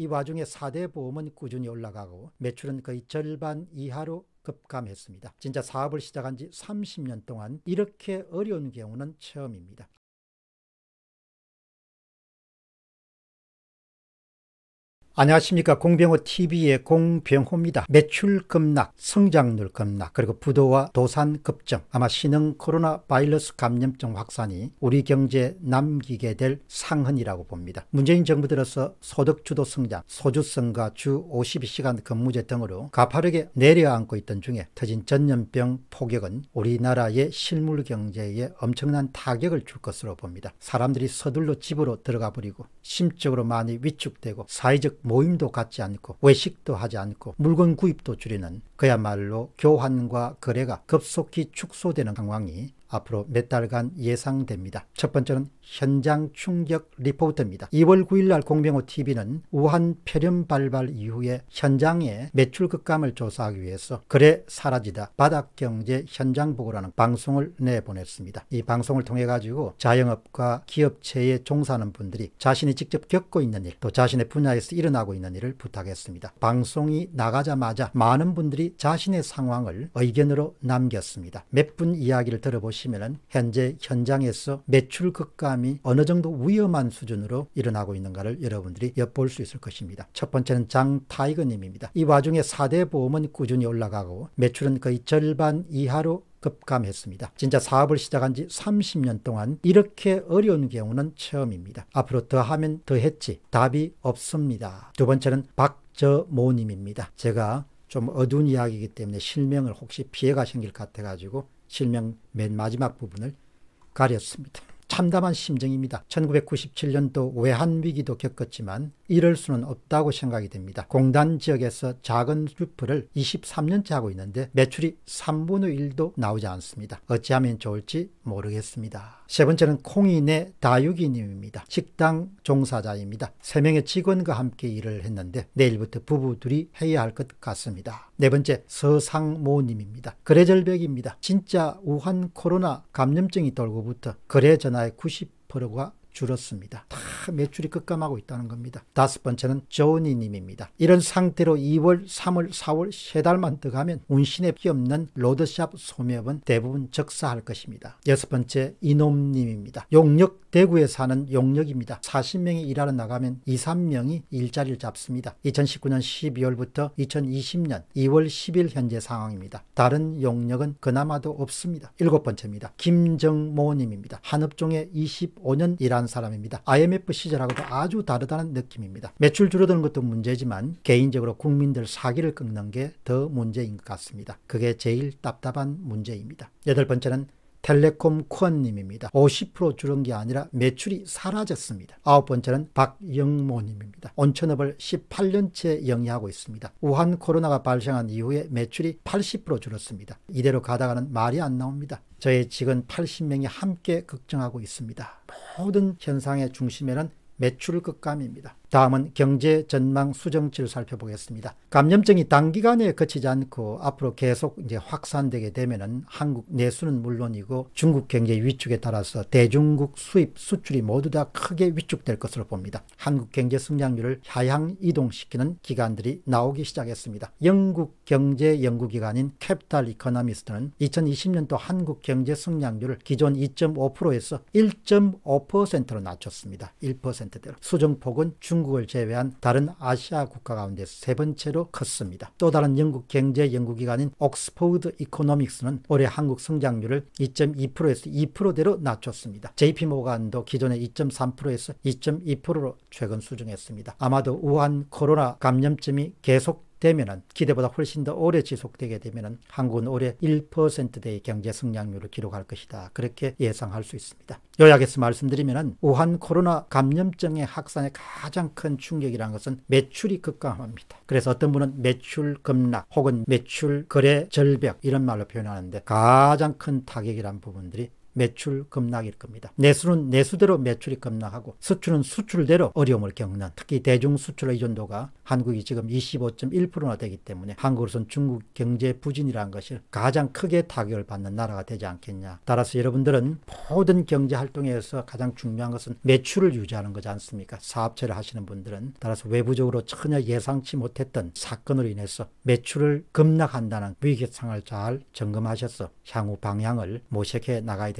이 와중에 4대 보험은 꾸준히 올라가고 매출은 거의 절반 이하로 급감했습니다. 진짜 사업을 시작한 지 30년 동안 이렇게 어려운 경우는 처음입니다. 안녕하십니까 공병호 TV의 공병호입니다. 매출 급락, 성장률 급락, 그리고 부도와 도산 급증 아마 신흥 코로나 바이러스 감염증 확산이 우리 경제에 남기게 될 상흔이라고 봅니다. 문재인 정부 들어서 소득 주도 성장, 소주성과 주 52시간 근무제 등으로 가파르게 내려앉고 있던 중에 터진 전염병 폭격은 우리나라의 실물 경제에 엄청난 타격을 줄 것으로 봅니다. 사람들이 서둘러 집으로 들어가 버리고 심적으로 많이 위축되고 사회적 모임도 갖지 않고 외식도 하지 않고 물건 구입도 줄이는 그야말로 교환과 거래가 급속히 축소되는 상황이 앞으로 몇 달간 예상됩니다. 첫 번째는 현장 충격 리포트입니다. 2월 9일 날 공병호 TV는 우한 폐렴 발발 이후에 현장의 매출 급감을 조사하기 위해서 그래 사라지다 바닥경제 현장 보고라는 방송을 내보냈습니다. 이 방송을 통해 가지고 자영업과 기업체에 종사하는 분들이 자신이 직접 겪고 있는 일 또 자신의 분야에서 일어나고 있는 일을 부탁했습니다. 방송이 나가자마자 많은 분들이 자신의 상황을 의견으로 남겼습니다. 몇 분 이야기를 들어보시 보시면 현재 현장에서 매출 급감이 어느 정도 위험한 수준으로 일어나고 있는가를 여러분들이 엿볼 수 있을 것입니다. 첫 번째는 장타이거님입니다. 이 와중에 4대 보험은 꾸준히 올라가고 매출은 거의 절반 이하로 급감했습니다. 진짜 사업을 시작한 지 30년 동안 이렇게 어려운 경우는 처음입니다. 앞으로 더 하면 더 했지 답이 없습니다. 두 번째는 박저모님입니다. 제가 좀 어두운 이야기이기 때문에 실명을 혹시 피해가 생길 것 같아가지고 실명 맨 마지막 부분을 가렸습니다. 참담한 심정입니다. 1997년도 외환위기도 겪었지만 이럴 수는 없다고 생각이 됩니다. 공단 지역에서 작은 슈프를 23년째 하고 있는데 매출이 3분의 1도 나오지 않습니다. 어찌하면 좋을지 모르겠습니다. 세 번째는 콩인의 다육이님입니다. 식당 종사자입니다. 세 명의 직원과 함께 일을 했는데 내일부터 부부 둘이 해야 할 것 같습니다. 네 번째 서상모님입니다. 거래절벽입니다. 진짜 우한 코로나 감염증이 돌고부터 거래 전화의 90%가 줄었습니다. 다 매출이 급감하고 있다는 겁니다. 다섯 번째는 저은 님입니다. 이런 상태로 2월, 3월, 4월 세 달만 더 가면 운신에 피없는 로드샵 소매업은 대부분 적사할 것입니다. 여섯 번째 이놈 님입니다. 용역 대구에 사는 용역입니다. 40명이 일하러 나가면 2, 3명이 일자리를 잡습니다. 2019년 12월부터 2020년 2월 10일 현재 상황입니다. 다른 용역은 그나마도 없습니다. 일곱 번째입니다. 김정모 님입니다. 한업종에 25년 일한 사람입니다. IMF 정부 그 시절하고도 아주 다르다는 느낌입니다. 매출 줄어드는 것도 문제지만 개인적으로 국민들 사기를 끊는게 더 문제인 것 같습니다. 그게 제일 답답한 문제입니다. 여덟 번째는 텔레콤 쿠원님입니다. 50% 줄은 게 아니라 매출이 사라졌습니다. 아홉 번째는 박영모님입니다. 온천업을 18년째 영위하고 있습니다. 우한 코로나가 발생한 이후에 매출이 80% 줄었습니다. 이대로 가다가는 말이 안 나옵니다. 저의 직원 80명이 함께 걱정하고 있습니다. 모든 현상의 중심에는 매출 극감입니다 다음은 경제 전망 수정치를 살펴보겠습니다. 감염증이 단기간에 그치지 않고 앞으로 계속 이제 확산되게 되면은 한국 내수는 물론이고 중국 경제 위축에 따라서 대중국 수입 수출이 모두 다 크게 위축될 것으로 봅니다. 한국 경제 성장률을 하향 이동시키는 기관들이 나오기 시작했습니다. 영국 경제 연구기관인 캐피탈 이코노미스트는 2020년도 한국 경제 성장률을 기존 2.5%에서 1.5%로 낮췄습니다. 1%대로 수정폭은 중 영국을 제외한 다른 아시아 국가 가운데 세 번째로 컸습니다. 또 다른 영국 경제 연구기관인 옥스포드 이코노믹스는 올해 한국 성장률을 2.2%에서 2%대로 낮췄습니다. JP 모간도 기존의 2.3%에서 2.2%로 최근 수정했습니다. 아마도 우한 코로나 감염증이 계속 되면은 기대보다 훨씬 더 오래 지속되게 되면은 한국은 올해 1%대의 경제 성장률을 기록할 것이다. 그렇게 예상할 수 있습니다. 요약해서 말씀드리면은 우한 코로나 감염증의 확산에 가장 큰 충격이라는 것은 매출이 급감합니다. 그래서 어떤 분은 매출 급락 혹은 매출 거래 절벽 이런 말로 표현하는데 가장 큰 타격이란 부분들이 매출 급락일 겁니다. 내수는 내수대로 매출이 급락하고 수출은 수출대로 어려움을 겪는 특히 대중 수출 의존도가 한국이 지금 25.1%나 되기 때문에 한국으로선 중국 경제 부진이라는 것이 가장 크게 타격을 받는 나라가 되지 않겠냐. 따라서 여러분들은 모든 경제 활동에서 가장 중요한 것은 매출을 유지하는 거지 않습니까? 사업체를 하시는 분들은 따라서 외부적으로 전혀 예상치 못했던 사건으로 인해서 매출을 급락한다는 위기상을 황잘 점검하셔서 향후 방향을 모색해 나가야 됩니다.